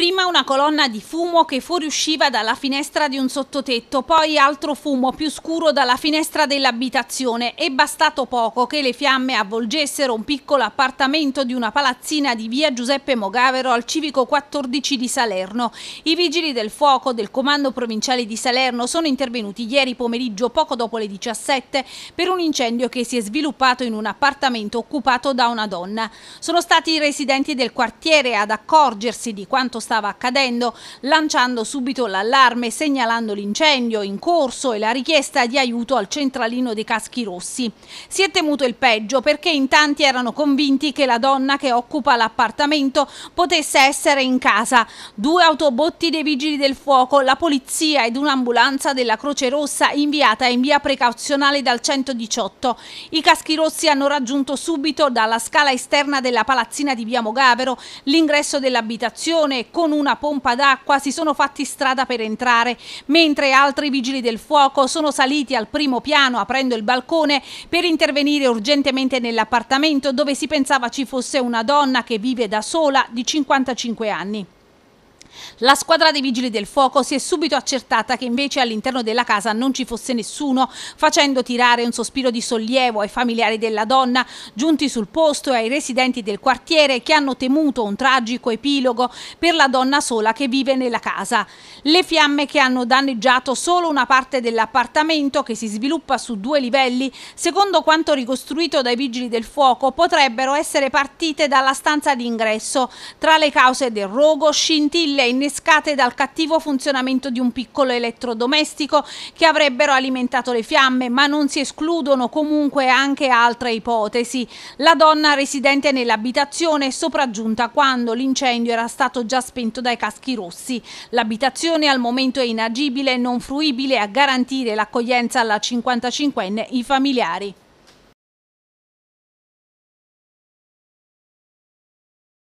Prima una colonna di fumo che fuoriusciva dalla finestra di un sottotetto, poi altro fumo più scuro dalla finestra dell'abitazione. È bastato poco che le fiamme avvolgessero un piccolo appartamento di una palazzina di via Giuseppe Mogavero al civico 14 di Salerno. I vigili del fuoco del comando provinciale di Salerno sono intervenuti ieri pomeriggio poco dopo le 17 per un incendio che si è sviluppato in un appartamento occupato da una donna. Sono stati i residenti del quartiere ad accorgersi di quanto sta stava accadendo, lanciando subito l'allarme, segnalando l'incendio in corso e la richiesta di aiuto al centralino dei caschi rossi. Si è temuto il peggio perché in tanti erano convinti che la donna che occupa l'appartamento potesse essere in casa. Due autobotti dei vigili del fuoco, la polizia ed un'ambulanza della Croce Rossa inviata in via precauzionale dal 118. I caschi rossi hanno raggiunto subito dalla scala esterna della palazzina di via Mogavero l'ingresso dell'abitazione e con una pompa d'acqua si sono fatti strada per entrare, mentre altri vigili del fuoco sono saliti al primo piano aprendo il balcone per intervenire urgentemente nell'appartamento dove si pensava ci fosse una donna che vive da sola di 55 anni. La squadra dei vigili del fuoco si è subito accertata che invece all'interno della casa non ci fosse nessuno, facendo tirare un sospiro di sollievo ai familiari della donna giunti sul posto e ai residenti del quartiere che hanno temuto un tragico epilogo per la donna sola che vive nella casa. Le fiamme che hanno danneggiato solo una parte dell'appartamento che si sviluppa su due livelli, secondo quanto ricostruito dai vigili del fuoco, potrebbero essere partite dalla stanza d'ingresso. Tra le cause del rogo scintille mobile innescate dal cattivo funzionamento di un piccolo elettrodomestico che avrebbero alimentato le fiamme, ma non si escludono comunque anche altre ipotesi. La donna residente nell'abitazione è sopraggiunta quando l'incendio era stato già spento dai caschi rossi. L'abitazione al momento è inagibile e non fruibile a garantire l'accoglienza alla 55enne i familiari.